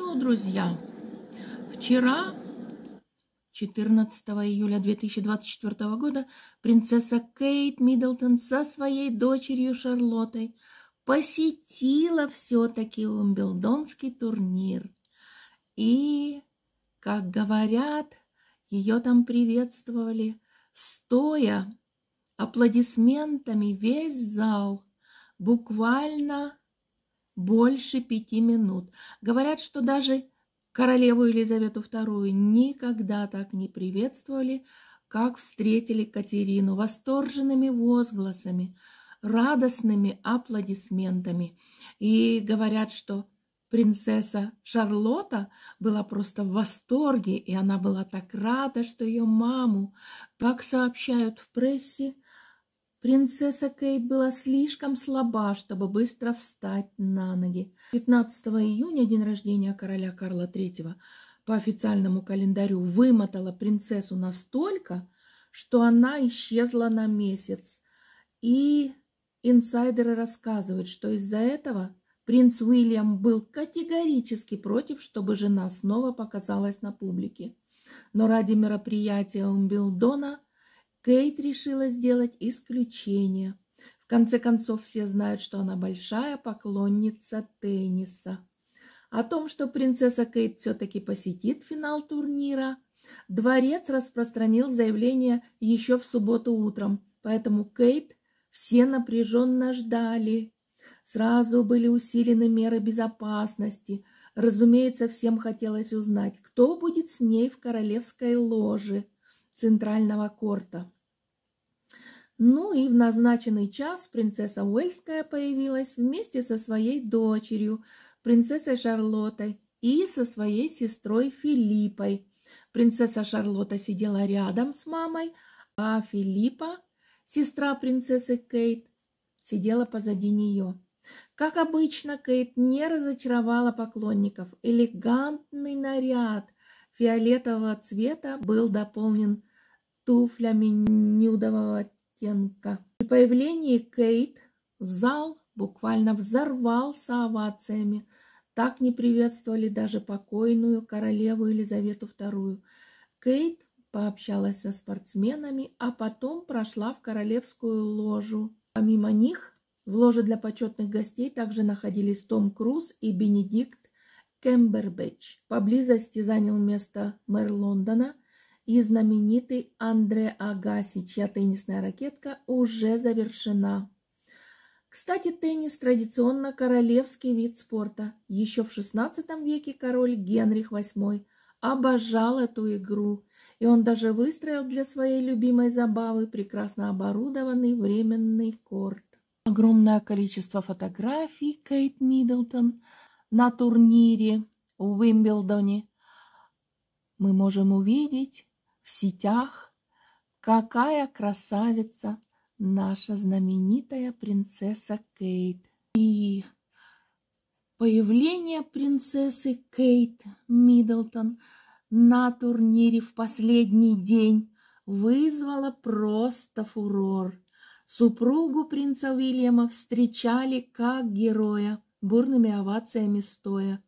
что, друзья, вчера, 14 июля 2024 года, принцесса Кейт Миддлтон со своей дочерью Шарлоттой посетила все-таки Умбелдонский турнир. И, как говорят, ее там приветствовали, стоя аплодисментами весь зал, буквально больше пяти минут. Говорят, что даже королеву Елизавету II никогда так не приветствовали, как встретили Катерину восторженными возгласами, радостными аплодисментами. И говорят, что принцесса Шарлотта была просто в восторге, и она была так рада, что ее маму, как сообщают в прессе, Принцесса Кейт была слишком слаба, чтобы быстро встать на ноги. 15 июня, день рождения короля Карла III, по официальному календарю вымотала принцессу настолько, что она исчезла на месяц. И инсайдеры рассказывают, что из-за этого принц Уильям был категорически против, чтобы жена снова показалась на публике. Но ради мероприятия Умбилдона – Кейт решила сделать исключение. В конце концов, все знают, что она большая поклонница тенниса. О том, что принцесса Кейт все-таки посетит финал турнира, дворец распространил заявление еще в субботу утром, поэтому Кейт все напряженно ждали. Сразу были усилены меры безопасности. Разумеется, всем хотелось узнать, кто будет с ней в королевской ложе – центрального корта. Ну и в назначенный час принцесса Уэльская появилась вместе со своей дочерью, принцессой Шарлоттой, и со своей сестрой Филиппой. Принцесса Шарлотта сидела рядом с мамой, а Филиппа, сестра принцессы Кейт, сидела позади нее. Как обычно, Кейт не разочаровала поклонников. Элегантный наряд фиолетового цвета был дополнен туфлями нюдового оттенка. При появлении Кейт зал буквально взорвался овациями. Так не приветствовали даже покойную королеву Елизавету II. Кейт пообщалась со спортсменами, а потом прошла в королевскую ложу. Помимо них, в ложе для почетных гостей также находились Том Круз и Бенедикт Кембербэтч. Поблизости занял место мэр Лондона – и знаменитый Андре Агаси, чья теннисная ракетка уже завершена. Кстати, теннис традиционно королевский вид спорта. Еще в XVI веке король Генрих VIII обожал эту игру, и он даже выстроил для своей любимой забавы прекрасно оборудованный временный корт. Огромное количество фотографий Кейт Миддлтон на турнире в Уимблдоне мы можем увидеть сетях. Какая красавица наша знаменитая принцесса Кейт. И появление принцессы Кейт Миддлтон на турнире в последний день вызвало просто фурор. Супругу принца Уильяма встречали как героя бурными овациями стоя.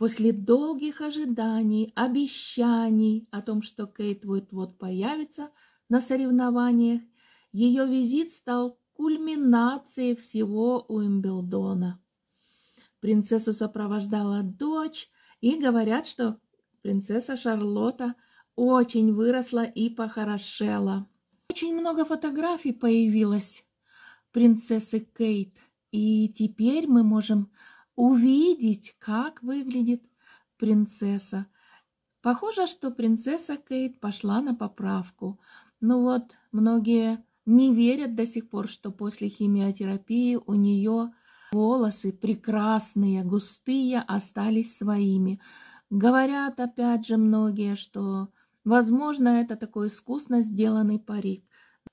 После долгих ожиданий, обещаний о том, что Кейт вот-вот появится на соревнованиях, ее визит стал кульминацией всего Уимблдона. Принцессу сопровождала дочь, и говорят, что принцесса Шарлотта очень выросла и похорошела. Очень много фотографий появилось принцессы Кейт, и теперь мы можем увидеть, как выглядит принцесса. Похоже, что принцесса Кейт пошла на поправку. но вот, многие не верят до сих пор, что после химиотерапии у нее волосы прекрасные, густые, остались своими. Говорят опять же многие, что, возможно, это такой искусно сделанный парик.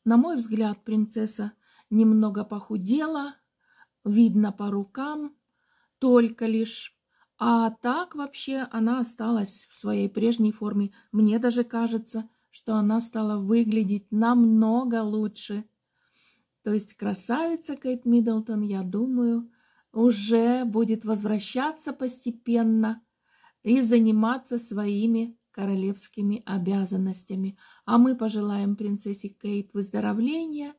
На мой взгляд, принцесса немного похудела, видно по рукам, только лишь. А так вообще она осталась в своей прежней форме. Мне даже кажется, что она стала выглядеть намного лучше. То есть красавица Кейт Миддлтон, я думаю, уже будет возвращаться постепенно и заниматься своими королевскими обязанностями. А мы пожелаем принцессе Кейт выздоровления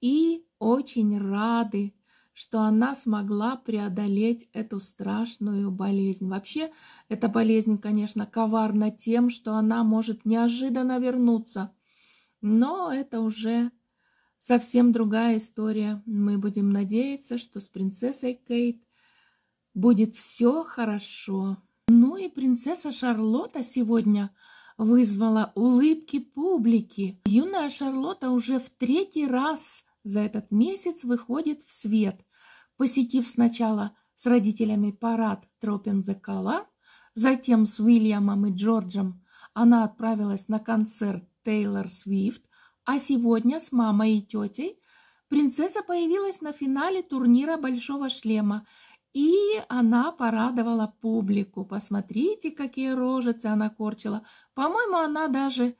и очень рады что она смогла преодолеть эту страшную болезнь. Вообще, эта болезнь, конечно, коварна тем, что она может неожиданно вернуться. Но это уже совсем другая история. Мы будем надеяться, что с принцессой Кейт будет все хорошо. Ну и принцесса Шарлотта сегодня вызвала улыбки публики. Юная Шарлотта уже в третий раз за этот месяц выходит в свет посетив сначала с родителями парад Тропензекала, затем с Уильямом и Джорджем она отправилась на концерт Тейлор Свифт, а сегодня с мамой и тетей принцесса появилась на финале турнира «Большого шлема», и она порадовала публику. Посмотрите, какие рожицы она корчила. По-моему, она даже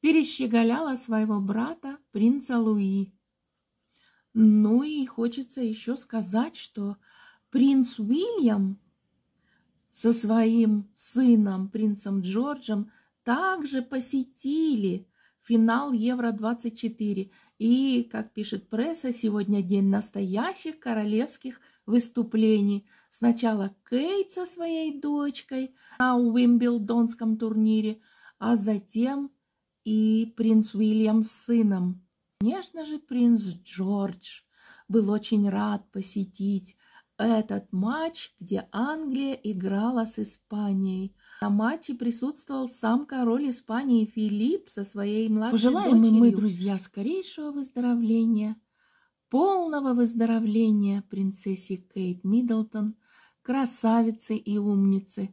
перещеголяла своего брата, принца Луи. Ну и хочется еще сказать, что принц Уильям со своим сыном, принцем Джорджем, также посетили финал Евро-24. И, как пишет пресса, сегодня день настоящих королевских выступлений. Сначала Кейт со своей дочкой на Уимблдонском турнире, а затем и принц Уильям с сыном. Конечно же, принц Джордж был очень рад посетить этот матч, где Англия играла с Испанией. На матче присутствовал сам король Испании Филипп со своей младшей Пожелаем дочерью. мы, друзья, скорейшего выздоровления, полного выздоровления принцессе Кейт Миддлтон, красавицы и умницы.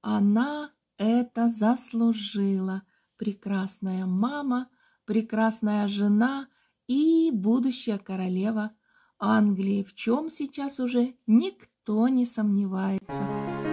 Она это заслужила, прекрасная мама – прекрасная жена и будущая королева Англии, в чем сейчас уже никто не сомневается.